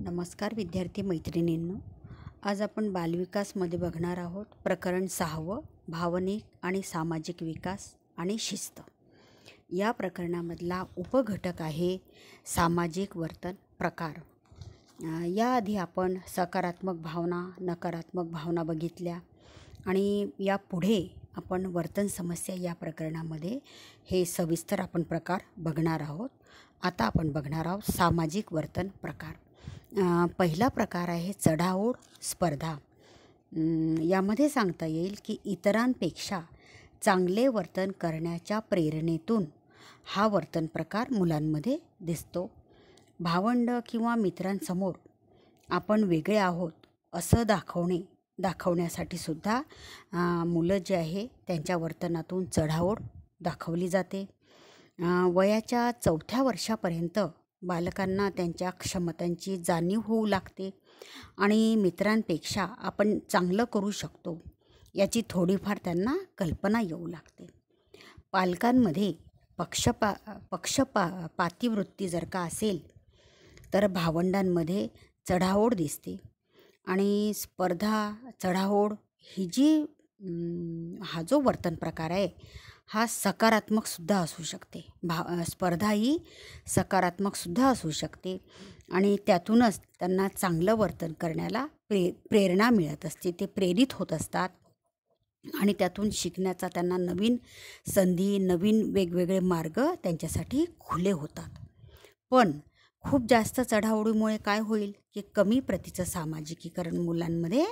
नमस्कार विद्यार्थी मैत्रिणींनो आज आपण बालविकासमध्ये बघणार आहोत प्रकरण सहावं भावनिक आणि सामाजिक विकास आणि शिस्त या प्रकरणामधला उपघटक आहे सामाजिक वर्तन प्रकार याआधी आपण सकारात्मक भावना नकारात्मक भावना बघितल्या आणि यापुढे आपण वर्तन समस्या या प्रकरणामध्ये हे सविस्तर आपण प्रकार बघणार आहोत आता आपण बघणार आहोत सामाजिक वर्तन प्रकार पहिला प्रकार आहे चढाओढ स्पर्धा यामध्ये सांगता येईल की इतरांपेक्षा चांगले वर्तन करण्याच्या प्रेरणेतून हा वर्तन प्रकार मुलांमध्ये दिसतो भावंड किंवा मित्रांसमोर आपण वेगळे आहोत असं दाखवणे दाखवण्यासाठी सुद्धा मुलं जे आहे त्यांच्या वर्तनातून चढाओढ दाखवली जाते वयाच्या चौथ्या वर्षापर्यंत बालकांना त्यांच्या क्षमतांची जाणीव होऊ लागते आणि मित्रांपेक्षा आपण चांगलं करू शकतो याची थोडीफार त्यांना कल्पना येऊ लागते पालकांमध्ये पक्षपा पक्षपा पातीवृत्ती जर का असेल तर भावंडांमध्ये चढाओढ दिसते आणि स्पर्धा चढाओढ ही जी हा जो वर्तन प्रकार आहे हा सकारात्मकसुद्धा असू शकते भा स्पर्धा ही सकारात्मकसुद्धा असू शकते आणि त्यातूनच त्यांना चांगलं वर्तन करण्याला प्रे प्रेरणा मिळत असते ते प्रेरित होत असतात आणि त्यातून शिकण्याचा त्यांना नवीन संधी नवीन वेगवेगळे मार्ग त्यांच्यासाठी खुले होतात पण खूप जास्त चढाओढीमुळे काय होईल की कमी प्रतीचं सामाजिकीकरण मुलांमध्ये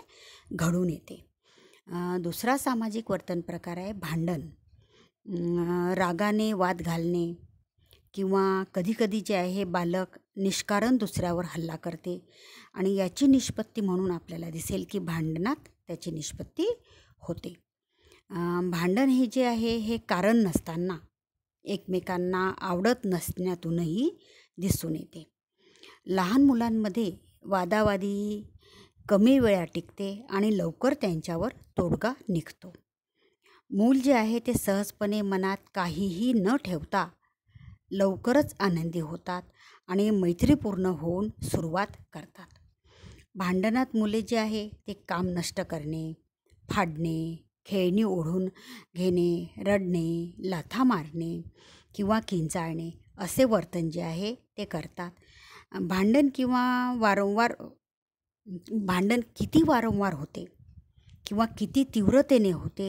घडून येते दुसरा सामाजिक वर्तन प्रकार आहे भांडण रागाने वाद घालणे किंवा कधीकधी जे आहे बालक निष्कारण दुसऱ्यावर हल्ला करते आणि याची निष्पत्ती म्हणून आपल्याला दिसेल की भांडणात त्याची निष्पत्ती होते भांडण हे जे आहे हे कारण नसताना एकमेकांना आवडत नसण्यातूनही दिसून येते लहान मुलांमध्ये वादावादी कमी वेळा टिकते आणि लवकर त्यांच्यावर तोडगा निघतो मूल जे आहे ते सहजपणे मनात काहीही न ठेवता लवकरच आनंदी होतात आणि मैत्रीपूर्ण होऊन सुरुवात करतात भांडणात मुले जे आहे ते काम नष्ट करणे फाडणे खेळणी ओढून घेणे रडणे लाथा मारणे किंवा किंचाळणे असे वर्तन जे आहे ते करतात भांडण किंवा वारंवार भांडण किती वारंवार होते किंवा किती तीव्रतेने होते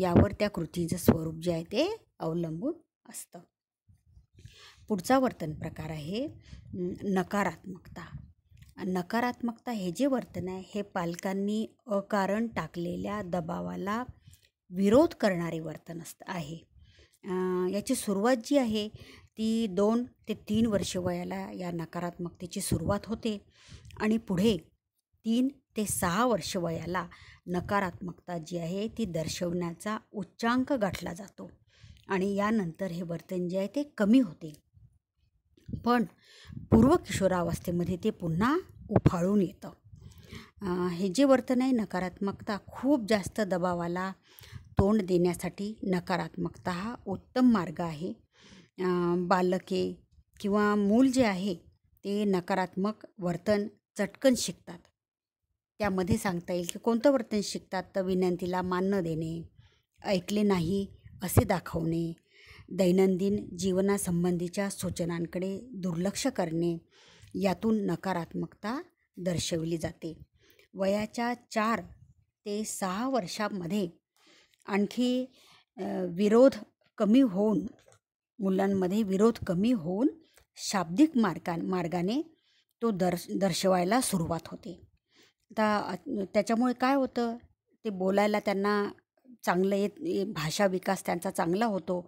यावर त्या कृतींचं स्वरूप जे आहे ते अवलंबून असतं पुढचा वर्तन प्रकार आहे नकारात्मकता नकारात्मकता हे जे वर्तन आहे हे पालकांनी अकारण टाकलेल्या दबावाला विरोध करणारे वर्तन असतं आहे याची सुरुवात जी आहे ती दोन ते तीन वर्षे वयाला या नकारात्मकतेची सुरुवात होते आणि पुढे तीन ते सहा वर्ष वयाला नकारात्मकता जी आहे ती दर्शवण्याचा उच्चांक गाठला जातो आणि यानंतर हे वर्तन जे आहे ते कमी होते पण पूर्वकिशोरावस्थेमध्ये ते पुन्हा उफाळून येतं हे जे वर्तन आहे नकारात्मकता खूप जास्त दबावाला तोंड देण्यासाठी नकारात्मकता हा उत्तम मार्ग आहे बालके किंवा मूल जे आहे ते नकारात्मक वर्तन चटकन शिकतात त्यामध्ये सांगता येईल की कोणतं वर्तन शिकतात तर विनंतीला मान न देणे ऐकले नाही असे दाखवणे दैनंदिन जीवनासंबंधीच्या सूचनांकडे दुर्लक्ष करणे यातून नकारात्मकता दर्शवली जाते वयाच्या चार ते सहा वर्षांमध्ये आणखी विरोध कमी होऊन मुलांमध्ये विरोध कमी होऊन शाब्दिक मार्गा मार्गाने तो दर्श दर्शवायला सुरुवात होते आता त्याच्यामुळे काय होतं ते बोलायला त्यांना चांगलं येत भाषा विकास त्यांचा चांगला होतो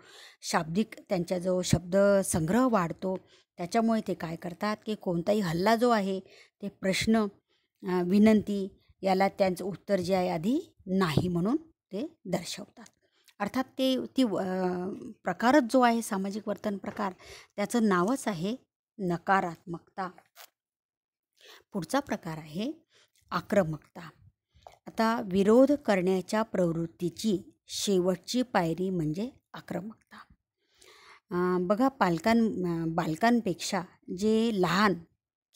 शाब्दिक त्यांच्या जो शब्द संग्रह वाढतो त्याच्यामुळे ते काय करतात की कोणताही हल्ला जो आहे ते प्रश्न विनंती याला त्यांचं उत्तर जे आहे आधी नाही म्हणून ते दर्शवतात अर्थात ते ती प्रकारच जो आहे सामाजिक वर्तन प्रकार त्याचं नावच आहे नकारात्मकता पुढचा प्रकार आहे आक्रमकता आता विरोध करण्याच्या प्रवृत्तीची शेवटची पायरी म्हणजे आक्रमकता बघा पालकां बालकांपेक्षा जे लहान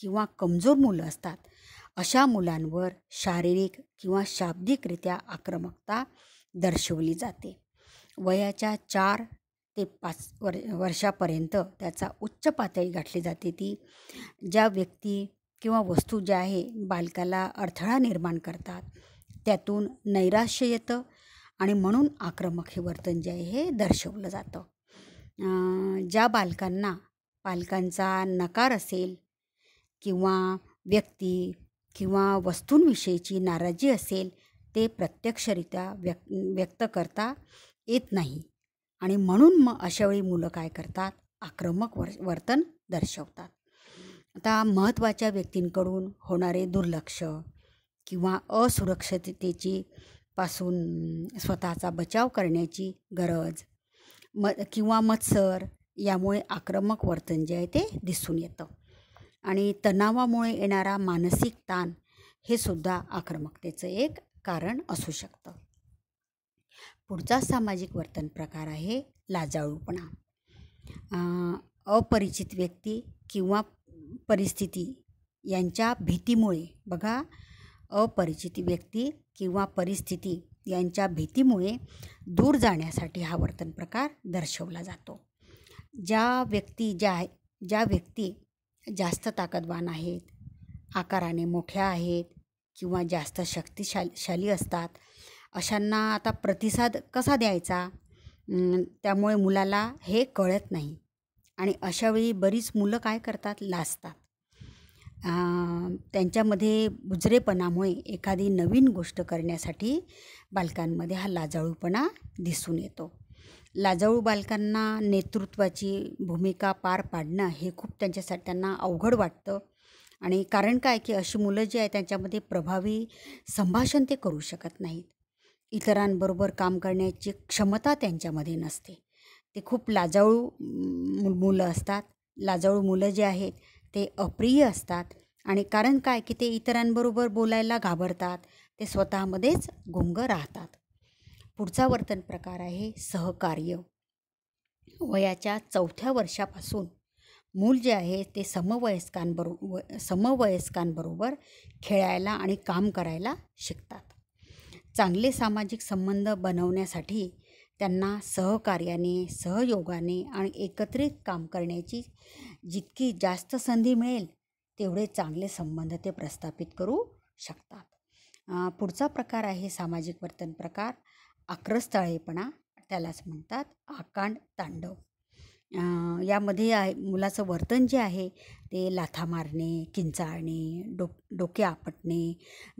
किंवा कमजोर मुलं असतात अशा मुलांवर शारीरिक किंवा शाब्दिकरित्या आक्रमकता दर्शवली जाते वयाच्या चार ते पाच वर वर्षापर्यंत त्याचा उच्च पातळी गाठली जाते ती ज्या व्यक्ती किंवा वस्तू ज्या आहे बालकाला अडथळा निर्माण करतात त्यातून नैराश्य येतं आणि म्हणून आक्रमक हे वर्तन जे आहे हे दर्शवलं जातं ज्या बालकांना पालकांचा नकार असेल किंवा व्यक्ती किंवा वस्तूंविषयीची नाराजी असेल ते प्रत्यक्षरित्या व्यक् व्यक्त करता येत नाही आणि म्हणून मग अशावेळी मुलं काय करतात आक्रमक वर वर्तन दर्शवतात आता महत्त्वाच्या व्यक्तींकडून होणारे दुर्लक्ष किंवा असुरक्षिततेची पासून स्वतःचा बचाव करण्याची गरज म किंवा मत्सर यामुळे आक्रमक वर्तन जे आहे ते दिसून येतं आणि तणावामुळे येणारा मानसिक ताण हे सुद्धा आक्रमकतेचं एक कारण असू शकतं पुढचा सामाजिक वर्तन प्रकार आहे लाजाळूपणा अपरिचित व्यक्ती किंवा परिस्थिती यांच्या भीतीमुळे बघा अपरिचित व्यक्ती किंवा परिस्थिती यांच्या भीतीमुळे दूर जाण्यासाठी हा वर्तन प्रकार दर्शवला जातो ज्या व्यक्ती ज्या ज्या व्यक्ती जास्त ताकदवान आहेत आकाराने मोठ्या आहेत किंवा जास्त शक्तिशाली शाली असतात अशांना आता प्रतिसाद कसा द्यायचा त्यामुळे मुलाला हे कळत नाही आणि अशावेळी बरीच मुलं काय करतात लाजतात त्यांच्यामध्ये बुजरेपणामुळे एखादी नवीन गोष्ट करण्यासाठी बालकांमध्ये हा लाजाळूपणा दिसून येतो लाजाळू बालकांना नेतृत्वाची भूमिका पार पाडणं हे खूप त्यांच्यासाठी त्यांना अवघड वाटतं आणि कारण काय की अशी मुलं जी आहे त्यांच्यामध्ये प्रभावी संभाषण ते करू शकत नाहीत इतरांबरोबर काम करण्याची क्षमता त्यांच्यामध्ये नसते ते खूप लाजाळू मुलं असतात लाजाळू मुलं जे आहेत ते अप्रिय असतात आणि कारण काय की ते इतरांबरोबर बोलायला घाबरतात ते स्वतःमध्येच गुंग राहतात पुढचा वर्तन प्रकार आहे सहकार्य वयाच्या चौथ्या वर्षापासून मूल जे आहे ते समवयस्कांबरो व समवयस्कांबरोबर खेळायला आणि काम करायला शिकतात चांगले सामाजिक संबंध बनवण्यासाठी त्यांना सहकार्याने सहयोगाने आणि एकत्रित काम करण्याची जितकी जास्त संधी मिळेल तेवढे चांगले संबंध ते प्रस्थापित करू शकतात पुढचा प्रकार आहे सामाजिक वर्तन प्रकार आक्रस्थळेपणा त्यालाच म्हणतात आकांड तांडव यामध्ये आहे मुलाचं वर्तन जे आहे ते लाथा मारणे किंचाळणे डोक डोके आपटणे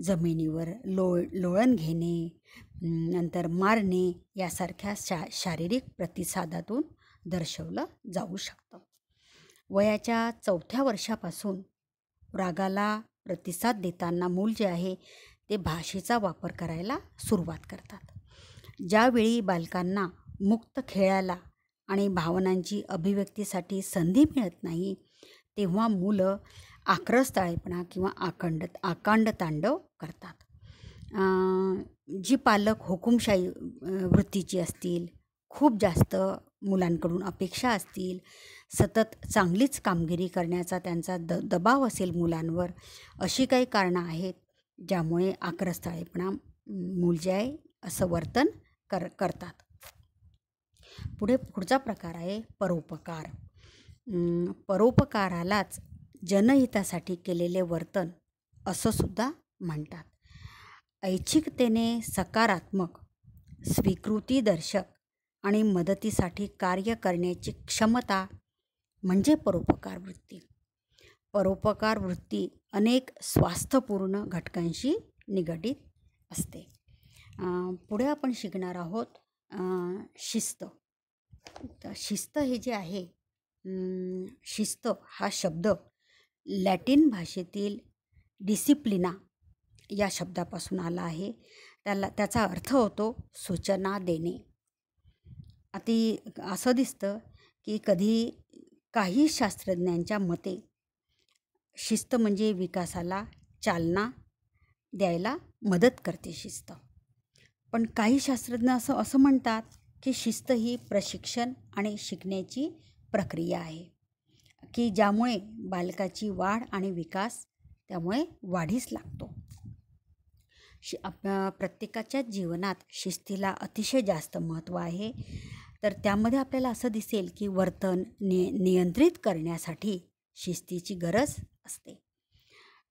जमिनीवर लोळ लोळण घेणे नंतर मारणे यासारख्या शा शारीरिक प्रतिसादातून दर्शवलं जाऊ शकतं वयाच्या चौथ्या वर्षापासून रागाला प्रतिसाद देताना मूल जे आहे ते भाषेचा वापर करायला सुरुवात करतात ज्यावेळी बालकांना मुक्त खेळायला आणि भावनांची अभिव्यक्तीसाठी संधी मिळत नाही तेव्हा मुलं आक्रस्ताळेपणा किंवा आखंड आकांड तांडव करतात जी पालक हुकुमशाही वृत्तीची असतील खूप जास्त मुलांकडून अपेक्षा असतील सतत चांगलीच कामगिरी करण्याचा त्यांचा द दबाव असेल मुलांवर अशी काही कारणं आहेत ज्यामुळे आक्रस्ताळेपणा मूल जे आहे असं वर्तन कर करतात पुढे पुढचा प्रकार आहे परोपकार परोपकारालाच जनहितासाठी केलेले वर्तन असं सुद्धा म्हणतात ऐच्छिकतेने सकारात्मक स्वीकृतीदर्शक आणि मदतीसाठी कार्य करण्याची क्षमता म्हणजे परोपकार वृत्ती परोपकार वृत्ती अनेक स्वास्थ्यपूर्ण घटकांशी निगडित असते पुढे आपण शिकणार आहोत शिस्त तर शिस्त हे जे आहे शिस्त हा शब्द लॅटिन भाषेतील डिसिप्लिना या शब्दापासून आला आहे त्याला त्याचा अर्थ होतो सूचना देणे अति असं दिसतं की कधी काही शास्त्रज्ञांच्या मते शिस्त म्हणजे विकासाला चालना द्यायला मदत करते शिस्त पण काही शास्त्रज्ञ असं असं म्हणतात की शिस्त ही प्रशिक्षण आणि शिकण्याची प्रक्रिया आहे की ज्यामुळे बालकाची वाढ आणि विकास त्यामुळे वाढीस लागतो शि प्रत्येकाच्या जीवनात शिस्तीला अतिशय जास्त महत्त्व आहे तर त्यामध्ये आपल्याला असं दिसेल की वर्तन नि नियंत्रित करण्यासाठी शिस्तीची गरज असते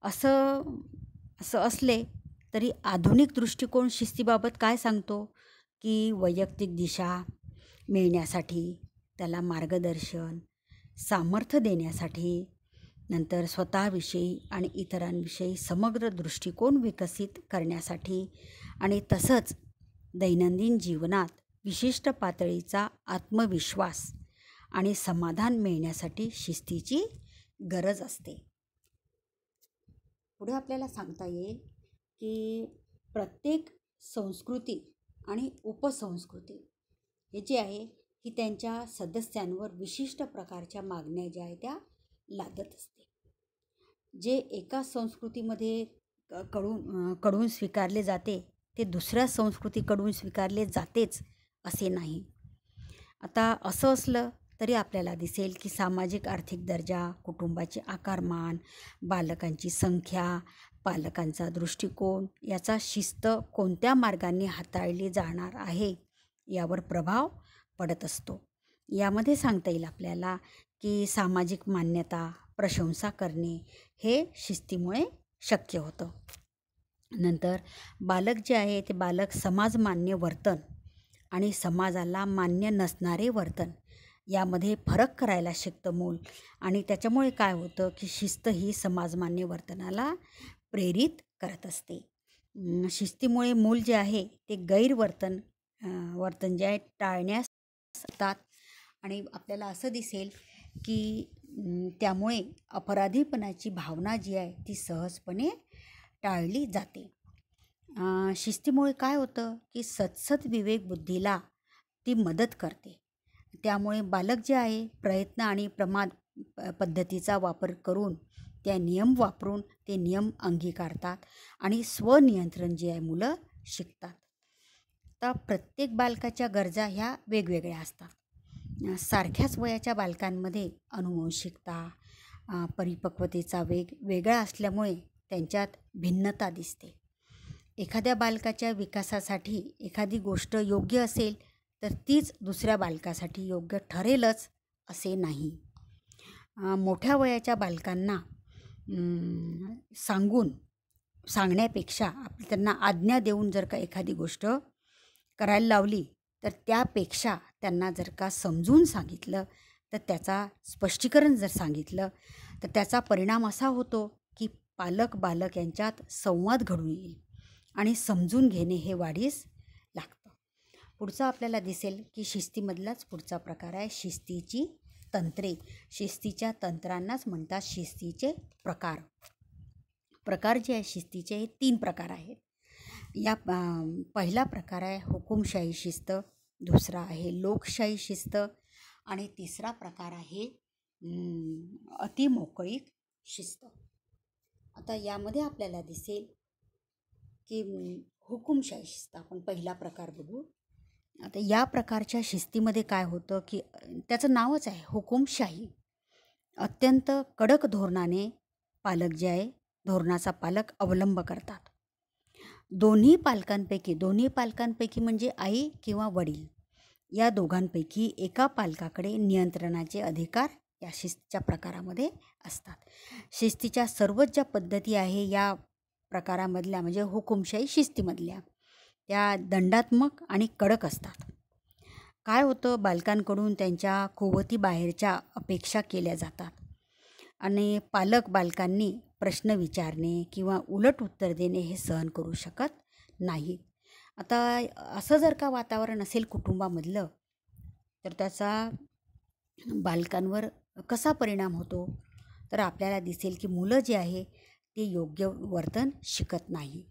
असं असं असले तरी आधुनिक दृष्टिकोन शिस्तीबाबत काय सांगतो की वैयक्तिक दिशा मिळण्यासाठी त्याला मार्गदर्शन सामर्थ्य देण्यासाठी नंतर स्वतःविषयी आणि इतरांविषयी समग्र दृष्टिकोन विकसित करण्यासाठी आणि तसंच दैनंदिन जीवनात विशिष्ट पातळीचा आत्मविश्वास आणि समाधान मिळण्यासाठी शिस्तीची गरज असते पुढे आपल्याला सांगता येईल की प्रत्येक संस्कृती आणि उपसंस्कृती हे जे आहे की त्यांच्या सदस्यांवर विशिष्ट प्रकारच्या मागण्या ज्या आहेत त्या लादत असते जे एका संस्कृतीमध्ये कडून कडून स्वीकारले जाते ते दुसऱ्या संस्कृतीकडून स्वीकारले जातेच असे नाही आता असं असलं तरी आपल्याला दिसेल की सामाजिक आर्थिक दर्जा कुटुंबाचे आकारमान बालकांची संख्या पालकांचा दृष्टिकोन याचा शिस्त कोणत्या मार्गाने हाताळली जाणार आहे यावर प्रभाव पडत असतो यामध्ये सांगता येईल आपल्याला की सामाजिक मान्यता प्रशंसा करणे हे शिस्तीमुळे शक्य होतं नंतर बालक जे आहे ते बालक समाजमान्य वर्तन आणि समाजाला मान्य नसणारे वर्तन यामध्ये फरक करायला शिकतं मूल आणि त्याच्यामुळे काय होतं की शिस्त ही समाजमान्य वर्तनाला प्रेरित करत असते शिस्तीमुळे मूल जे आहे ते गैरवर्तन वर्तन जे आहे टाळण्यास आणि आपल्याला असं दिसेल की त्यामुळे अपराधीपणाची भावना जी आहे ती सहजपणे टाळली जाते शिस्तीमुळे काय होतं की सत्सत विवेक बुद्धीला ती मदत करते त्यामुळे बालक जे आहे प्रयत्न आणि प्रमाद पद्धतीचा वापर करून त्या नियम वापरून ते नियम अंगीकारतात आणि स्वनियंत्रण जे आहे मुलं शिकतात आता प्रत्येक बालकाच्या गरजा ह्या वेगवेगळ्या असतात सारख्याच वयाच्या बालकांमध्ये अनुवंशिकता परिपक्वतेचा वेग वेगळा असल्यामुळे त्यांच्यात भिन्नता दिसते एखाद्या बालकाच्या विकासासाठी एखादी गोष्ट योग्य असेल तर तीच दुसऱ्या बालकासाठी योग्य ठरेलच असे नाही मोठ्या वयाच्या बालकांना सांगून सांगण्यापेक्षा आप त्यांना आज्ञा देऊन जर का एखादी गोष्ट करायला लावली तर त्यापेक्षा त्यांना जर का समजून सांगितलं तर त्याचा स्पष्टीकरण जर सांगितलं तर त्याचा परिणाम असा होतो की पालक बालक यांच्यात संवाद घडून येईल आणि समजून घेणे हे वाढीस पुढचा आपल्याला दिसेल की शिस्तीमधलाच पुढचा प्रकार आहे शिस्तीची तंत्रे शिस्तीच्या तंत्रांनाच म्हणतात शिस्तीचे प्रकार प्रकार जे आहे शिस्तीचे हे तीन प्रकार आहेत या पहिला प्रकार आहे हुकुमशाही शिस्त दुसरा आहे लोकशाही शिस्त आणि तिसरा प्रकार आहे अतिमोकळीक शिस्त आता यामध्ये आपल्याला दिसेल की हुकुमशाही शिस्त आपण पहिला प्रकार बघू आता या प्रकारच्या शिस्तीमध्ये काय होतं की त्याचं नावच आहे हुकुमशाही अत्यंत कडक धोरणाने पालक जे आहे धोरणाचा पालक अवलंब करतात दोन्ही पालकांपैकी दोन्ही पालकांपैकी म्हणजे आई किंवा वडील या दोघांपैकी एका पालकाकडे नियंत्रणाचे अधिकार या शिस्तीच्या प्रकारामध्ये असतात शिस्तीच्या सर्वच ज्या पद्धती आहे या प्रकारामधल्या म्हणजे हुकुमशाही शिस्तीमधल्या त्या दंडात्मक आणि कडक असतात काय होतं बालकांकडून त्यांच्या खोवती बाहेरच्या अपेक्षा केल्या जातात आणि पालक बालकांनी प्रश्न विचारणे किंवा उलट उत्तर देणे हे सहन करू शकत नाही आता असं जर का वातावरण असेल कुटुंबामधलं तर त्याचा बालकांवर कसा परिणाम होतो तर आपल्याला दिसेल की मुलं जे आहे ते योग्य वर्तन शिकत नाही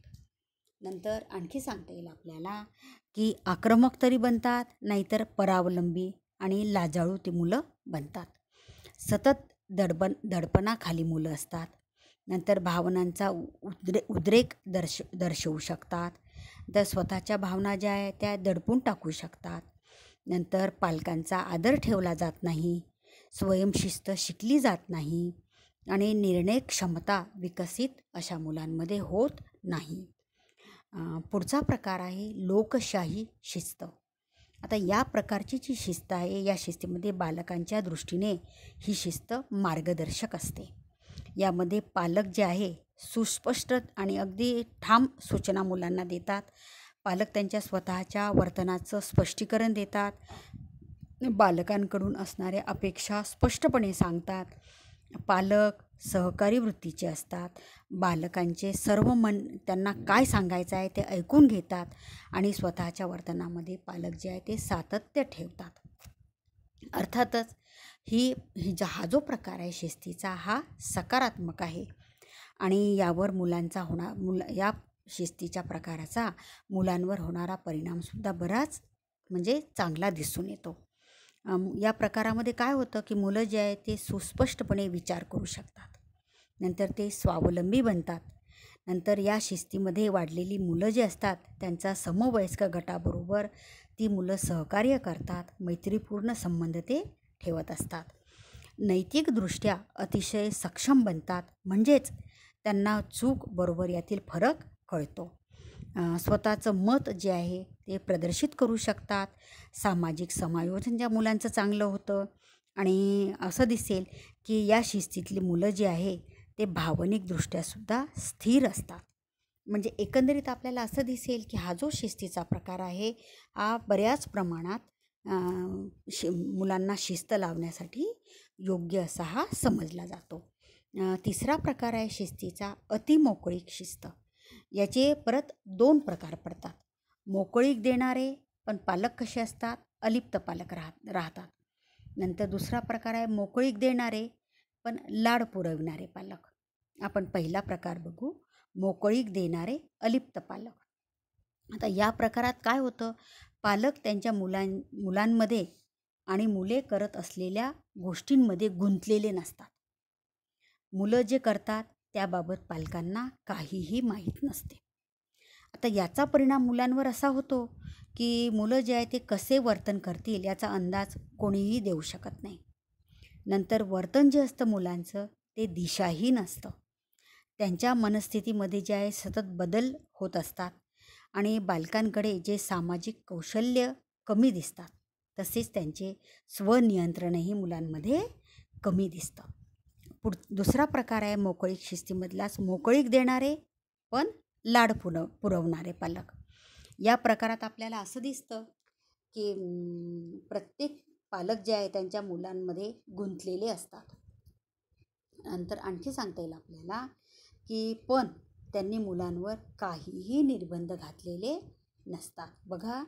नंतर आणखी सांगता येईल आपल्याला की आक्रमक तरी बनतात नाहीतर परावलंबी आणि लाजाळू ती मुलं बनतात सतत दडबन दडपणाखाली मुलं असतात नंतर भावनांचा उद्रे उद्रेक दर्श दर्शवू शकतात तर स्वतःच्या भावना ज्या आहे त्या दडपून टाकू शकतात नंतर पालकांचा आदर ठेवला जात नाही स्वयंशिस्त शिकली जात नाही आणि निर्णय क्षमता विकसित अशा मुलांमध्ये होत नाही पुढचा प्रकार आहे लोकशाही शिस्त आता या प्रकारची जी शिस्त आहे या शिस्तीमध्ये बालकांच्या दृष्टीने ही शिस्त मार्गदर्शक असते यामध्ये पालक जे आहे सुस्पष्ट आणि अगदी ठाम सूचना मुलांना देतात पालक त्यांच्या स्वतःच्या वर्तनाचं स्पष्टीकरण देतात बालकांकडून असणाऱ्या अपेक्षा स्पष्टपणे सांगतात पालक सहकारी वृत्तीचे असतात बालकांचे सर्व मन त्यांना काय सांगायचं आहे ते ऐकून घेतात आणि स्वतःच्या वर्तनामध्ये पालक जे आहे ते सातत्य ठेवतात अर्थातच ही हा जो प्रकार आहे शिस्तीचा हा सकारात्मक आहे आणि यावर मुलांचा होणार मुला या शिस्तीच्या प्रकाराचा मुलांवर होणारा परिणामसुद्धा बराच म्हणजे चांगला दिसून येतो या प्रकारामध्ये काय होतं की मुलं जे आहे ते सुस्पष्टपणे विचार करू शकतात नंतर ते स्वावलंबी बनतात नंतर या शिस्तीमध्ये वाढलेली मुलं जी असतात त्यांचा समवयस्क गटाबरोबर ती मुलं सहकार्य करतात मैत्रीपूर्ण संबंध ते ठेवत असतात नैतिकदृष्ट्या अतिशय सक्षम बनतात म्हणजेच त्यांना चूक बरोबर यातील फरक कळतो स्वतःचं मत जे आहे ते प्रदर्शित करू शकतात सामाजिक समायोजन ज्या मुलांचं चांगलं होतं आणि असं दिसेल की या शिस्तीतली मुलं जी आहे ते भावनिकदृष्ट्यासुद्धा स्थिर असतात म्हणजे एकंदरीत आपल्याला असं दिसेल की हा जो शिस्तीचा प्रकार आहे हा बऱ्याच प्रमाणात शि मुलांना शिस्त लावण्यासाठी योग्य असा हा समजला जातो तिसरा प्रकार आहे शिस्तीचा अतिमोकळीक शिस्त याचे परत दोन प्रकार पडतात मोकळीक देणारे पण पालक कसे असतात अलिप्त पालक राहत राहतात नंतर दुसरा प्रकार आहे मोकळीक देणारे पण लाड पुरविणारे पालक आपण पहिला प्रकार बघू मोकळीक देणारे अलिप्त पालक आता या प्रकारात काय होतं पालक त्यांच्या मुलां मुलांमध्ये आणि मुले करत असलेल्या गोष्टींमध्ये गुंतलेले नसतात मुलं जे करतात त्याबाबत पालकांना काहीही माहीत नसते आता याचा परिणाम मुलांवर असा होतो की मुलं जे आहे ते कसे वर्तन करतील याचा अंदाज कोणीही देऊ शकत नाही नंतर वर्तन जे असतं मुलांचं ते दिशाहीन असतं त्यांच्या मनस्थितीमध्ये जे आहे सतत बदल होत असतात आणि बालकांकडे जे सामाजिक कौशल्य कमी दिसतात तसेच त्यांचे स्वनियंत्रणही मुलांमध्ये कमी दिसतं पुढ दुसरा प्रकार आहे मोकळीक शिस्तीमधलाच मोकळीक देणारे पण लाड पुरव पुरवणारे पालक या प्रकारात आपल्याला असं दिसतं की प्रत्येक पालक जे आहे त्यांच्या मुलांमध्ये गुंतलेले असतात नंतर आणखी सांगता येईल आपल्याला की पण त्यांनी मुलांवर काहीही निर्बंध घातलेले नसतात बघा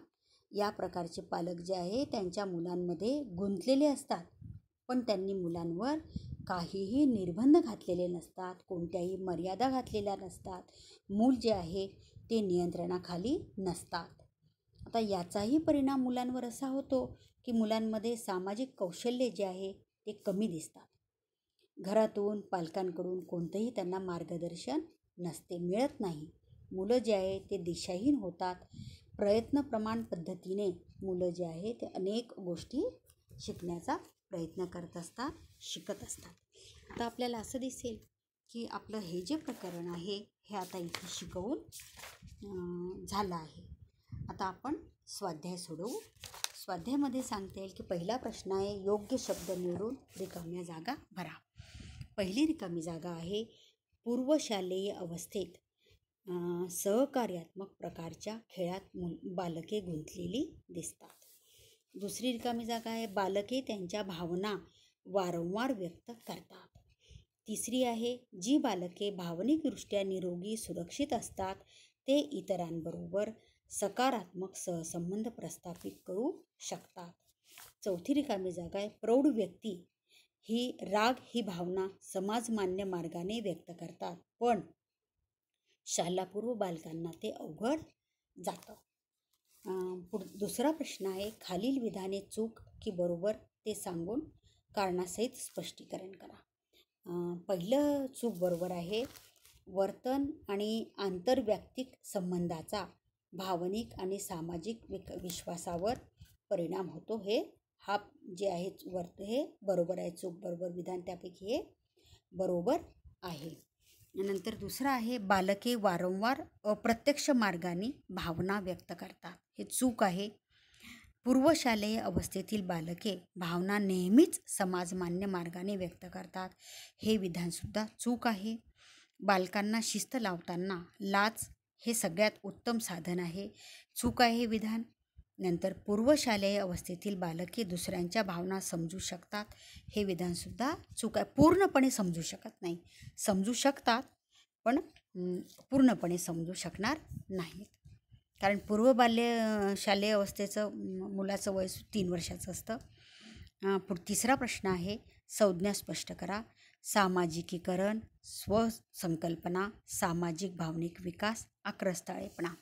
या प्रकारचे पालक जे आहे त्यांच्या मुलांमध्ये गुंतलेले असतात पण त्यांनी मुलांवर काहीही निर्बंध घातलेले नसतात कोणत्याही मर्यादा घातलेल्या नसतात मूल जे आहे ते नियंत्रणाखाली नसतात आता याचाही परिणाम मुलांवर असा होतो की मुलांमध्ये सामाजिक कौशल्य जे आहे ते कमी दिसतात घरातून पालकांकडून कोणतंही त्यांना मार्गदर्शन नसते मिळत नाही मुलं जे आहे ते दिशाहीन होतात प्रयत्न प्रमाण पद्धतीने मुलं जे आहे ते अनेक गोष्टी शिकण्याचा प्रयत्न करत असतात शिकत असतात तर आपल्याला असं दिसेल की आपलं हे जे प्रकरण आहे हे आता इथे शिकवून झालं आहे आता आपण स्वाध्याय सोडवू स्वाध्यायामध्ये सांगता येईल की पहिला प्रश्न आहे योग्य शब्द निवडून रिकाम्या जागा भरा पहिली रिकामी जागा आहे पूर्वशालेय अवस्थेत सहकार्यात्मक प्रकारच्या खेळात मुल बालके गुंतलेली दिसतात दुसरी रिकामी जागा आहे बालके त्यांच्या भावना वारंवार व्यक्त करतात तिसरी आहे जी बालके भावनिकदृष्ट्या निरोगी सुरक्षित असतात ते इतरांबरोबर सकारात्मक सहसंबंध प्रस्थापित करू शकतात चौथी रिकामी जागा आहे प्रौढ व्यक्ती ही राग ही भावना समाजमान्य मार्गाने व्यक्त करतात पण शालापूर्व बालकांना ते अवघड जातं पुढ दुसरा प्रश्न आहे खालील विधाने चूक की बरोबर ते सांगून कारणासहित स्पष्टीकरण करा पहिलं चूक बरोबर आहे वर्तन आणि आंतरव्यक्तिक संबंधाचा भावनिक आणि सामाजिक विक विश्वासावर परिणाम होतो हे हा जे आहे वर्त हे बरोबर आहे चूक बरोबर विधान त्यापैकी हे बरोबर आहे नंतर दुसरं आहे बालके वारंवार अप्रत्यक्ष मार्गाने भावना व्यक्त करतात हे चूक आहे पूर्वशालेय अवस्थेतील बालके भावना नेहमीच समाजमान्य मार्गाने व्यक्त करतात हे विधानसुद्धा चूक आहे बालकांना शिस्त लावताना लाच हे सगळ्यात उत्तम साधन आहे चूक आहे विधान नंतर पूर्वशालेय अवस्थेतील बालके दुसऱ्यांच्या भावना समजू शकतात हे विधानसुद्धा चूक आहे पूर्णपणे समजू शकत नाही समजू शकतात पण पूर्णपणे समजू शकणार नाहीत कारण पूर्व बाल्य शालेय अवस्थेचं मुलाचं वय तीन वर्षाचं असतं पुढ तिसरा प्रश्न आहे संज्ञा स्पष्ट करा सामाजिकीकरण स्वसंकल्पना सामाजिक भावनिक विकास आक्रस्ताळेपणा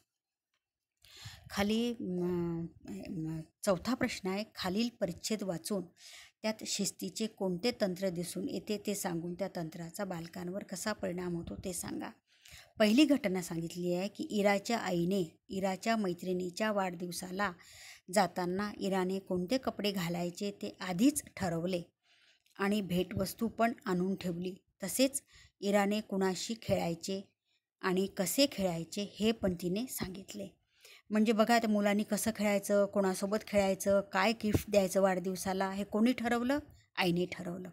खाली चौथा प्रश्न आहे खालील परिच्छेद वाचून त्यात शिस्तीचे कोणते तंत्र दिसून येते ते सांगून त्या तंत्राचा बालकांवर कसा परिणाम होतो ते सांगा पहिली घटना सांगितली आहे की इराच्या आईने इराच्या मैत्रिणीच्या वाढदिवसाला जाताना इराने कोणते कपडे घालायचे ते आधीच ठरवले आणि भेटवस्तू पण आणून ठेवली तसेच इराने कुणाशी खेळायचे आणि कसे खेळायचे हे पण तिने सांगितले म्हणजे बघा त्या मुलांनी कसं खेळायचं कोणासोबत खेळायचं काय गिफ्ट द्यायचं वाढदिवसाला हे कोणी ठरवलं आईने ठरवलं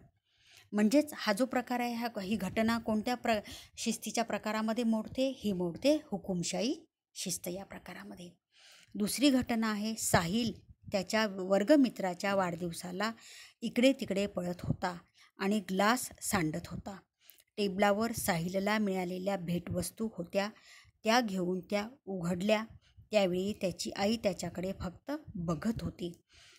म्हणजेच हा जो प्रकार आहे हा ही घटना कोणत्या प्र शिस्तीच्या प्रकारामध्ये मोडते ही मोडते हुकुमशाही शिस्त या प्रकारामध्ये दुसरी घटना आहे साहिल त्याच्या वर्गमित्राच्या वाढदिवसाला इकडे तिकडे पळत होता आणि ग्लास सांडत होता टेबलावर साहिलला मिळालेल्या भेटवस्तू होत्या त्या घेऊन त्या उघडल्या त्यावेळी त्याची आई त्याच्याकडे फक्त बघत होती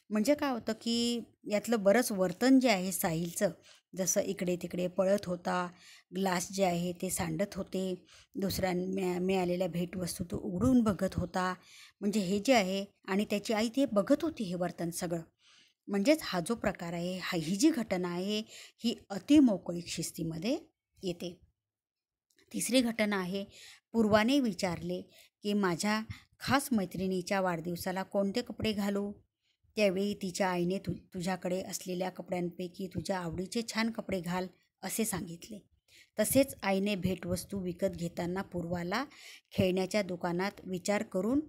म्हणजे काय होतं की यातलं बरंच वर्तन जे आहे साहिलचं जसं इकडे तिकडे पळत होता ग्लास जे आहे ते सांडत होते दुसऱ्या म्या मिळालेल्या भेटवस्तू तो उघडून बघत होता म्हणजे हे जे आहे आणि त्याची आई ते बघत होती हे वर्तन सगळं म्हणजेच हा जो प्रकार आहे हा ही जी घटना आहे ही अतिमोकळीक शिस्तीमध्ये येते तिसरी घटना आहे पूर्वाने विचारले की माझ्या खास मैत्रिणीच्या वाढदिवसाला कोणते कपडे घालू त्यावेळी तिच्या आईने तु तुझ्याकडे असलेल्या कपड्यांपैकी तुझ्या आवडीचे छान कपडे घाल असे सांगितले तसेच आईने भेटवस्तू विकत घेताना पूर्वाला खेळण्याच्या दुकानात विचार करून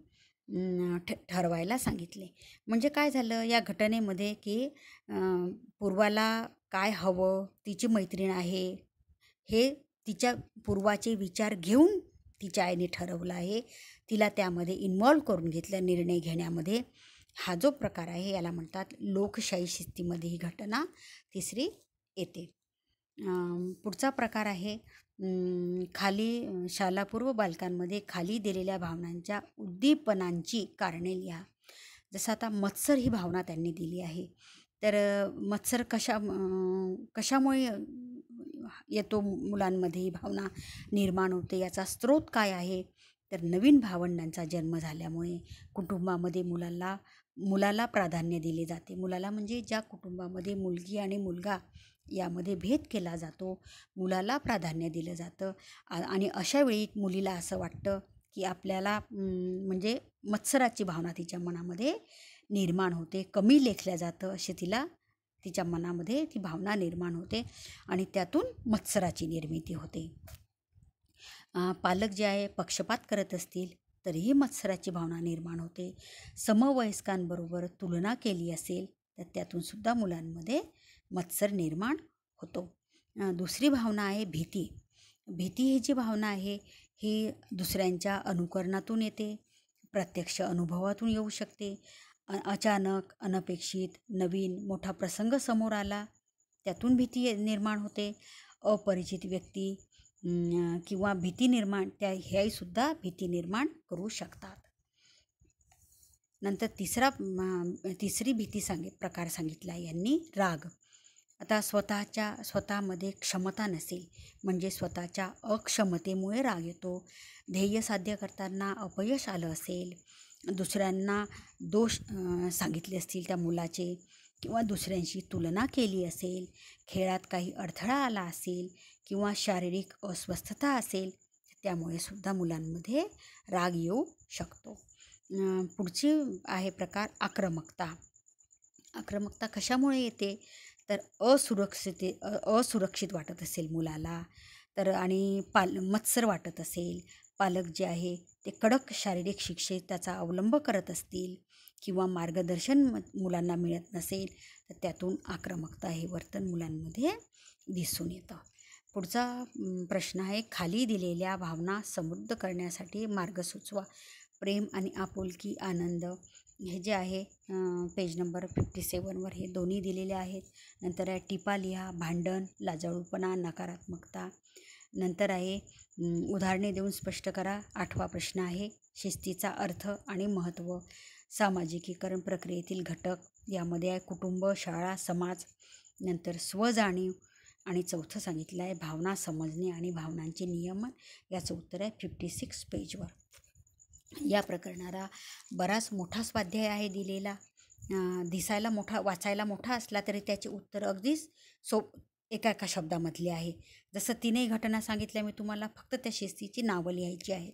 ठरवायला सांगितले म्हणजे काय झालं या घटनेमध्ये की पूर्वाला काय हवं तिची मैत्रीण आहे हे तिच्या पूर्वाचे विचार घेऊन तिच्या आईने ठरवलं आहे तिला त्यामध्ये इन्वॉल्व्ह करून घेतलं निर्णय घेण्यामध्ये हा जो प्रकार आहे याला म्हणतात लोकशाही शिस्तीमध्ये ही घटना तिसरी येते पुढचा प्रकार आहे खाली शालापूर्व बालकांमध्ये खाली दिलेल्या भावनांच्या उद्दीपनांची कारणे लिहा जसं आता मत्सर ही भावना त्यांनी दिली आहे तर मत्सर कशा कशामुळे येतो मुलांमध्ये ही भावना निर्माण होते याचा स्रोत काय आहे तर नवीन भावंडांचा जन्म झाल्यामुळे कुटुंबामध्ये मुलाला मुलाला प्राधान्य दिले जाते मुलाला म्हणजे ज्या कुटुंबामध्ये मुलगी आणि मुलगा यामध्ये भेद केला जातो मुलाला प्राधान्य दिलं जातं आणि अशा वेळी मुलीला असं वाटतं की आपल्याला म्हणजे मत्सराची भावना तिच्या मनामध्ये निर्माण होते कमी लेखल्या जातं असे तिला तिच्या मनामध्ये ती भावना निर्माण होते आणि त्यातून मत्सराची निर्मिती होते पालक जे आहे पक्षपात करत असतील तरीही मत्सराची भावना निर्माण होते समवयस्कांबरोबर तुलना केली असेल तर त्यातून सुद्धा मुलांमध्ये मत्सर निर्माण होतो दुसरी भावना आहे भीती भीती ही जी भावना आहे ही दुसऱ्यांच्या अनुकरणातून येते प्रत्यक्ष अनुभवातून येऊ शकते अचानक अनपेक्षित नवीन मोठा प्रसंग समोर आला त्यातून भीती निर्माण होते अपरिचित व्यक्ती किंवा भीती निर्माण त्या सुद्धा भीती निर्माण करू शकतात नंतर तिसरा तिसरी भीती सांगित प्रकार सांगितला यांनी राग आता स्वतःच्या स्वतःमध्ये क्षमता नसेल म्हणजे स्वतःच्या अक्षमतेमुळे राग येतो ध्येय साध्य करताना अपयश आलं असेल दुसऱ्यांना दोष सांगितले असतील त्या मुलाचे किंवा दुसऱ्यांशी तुलना केली असेल खेळात काही अडथळा आला असेल किंवा शारीरिक अस्वस्थता असेल त्यामुळे सुद्धा मुलांमध्ये राग येऊ शकतो पुढची आहे प्रकार आक्रमकता आक्रमकता कशामुळे येते तर असुरक्षित असुरक्षित वाटत असेल मुलाला तर आणि पाल मत्सर वाटत असेल पालक जे आहे ते कडक शारीरिक शिक्षेत त्याचा अवलंब करत असतील किंवा मार्गदर्शन मुलांना मिळत नसेल तर त्यातून आक्रमकता हे वर्तन मुलांमध्ये दिसून येतं पुढचा प्रश्न आहे खाली दिलेल्या भावना समृद्ध करण्यासाठी मार्ग सुचवा प्रेम आणि आपुलकी आनंद हे जे आहे पेज नंबर फिफ्टी सेवनवर हे दोन्ही दिलेले आहेत नंतर आहे टिपा लिहा भांडण लाजाळूपणा नकारात्मकता नंतर आहे उदाहरणे देऊन स्पष्ट करा आठवा प्रश्न आहे शिस्तीचा अर्थ आणि महत्त्व सामाजिकीकरण प्रक्रियेतील घटक यामध्ये आहे कुटुंब शाळा समाज नंतर स्वजाणीव आणि चौथं सांगितलं आहे भावना समजणे आणि भावनांचे नियमन याचं उत्तर आहे फिफ्टी सिक्स पेजवर या प्रकरणाला बराच मोठा स्वाध्याय आहे दिलेला दिसायला मोठा वाचायला मोठा असला तरी त्याचे उत्तर अगदीच सो एका एका शब्दामधले आहे जसं तिनही घटना सांगितल्या मी तुम्हाला फक्त त्या शिस्तीची नावं लिहायची आहेत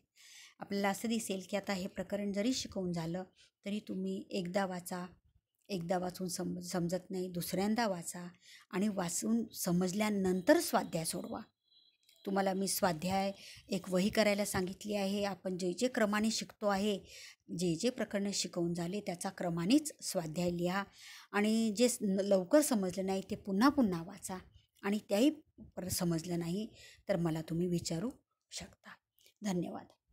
आपल्याला असं दिसेल की आता हे प्रकरण जरी शिकवून झालं तरी तुम्ही एकदा वाचा एकदा वाचून समज समजत नाही दुसऱ्यांदा वाचा आणि वाचून समजल्यानंतर स्वाध्याय सोडवा तुम्हाला मी स्वाध्याय एक वही करायला सांगितली आहे आपण जे जे क्रमाने शिकतो आहे जे जे प्रकरणं शिकवून झाले त्याचा क्रमानेच स्वाध्याय लिहा आणि जे लवकर समजलं नाही ते पुन्हा पुन्हा वाचा आणि त्याही समजलं नाही तर मला तुम्ही विचारू शकता धन्यवाद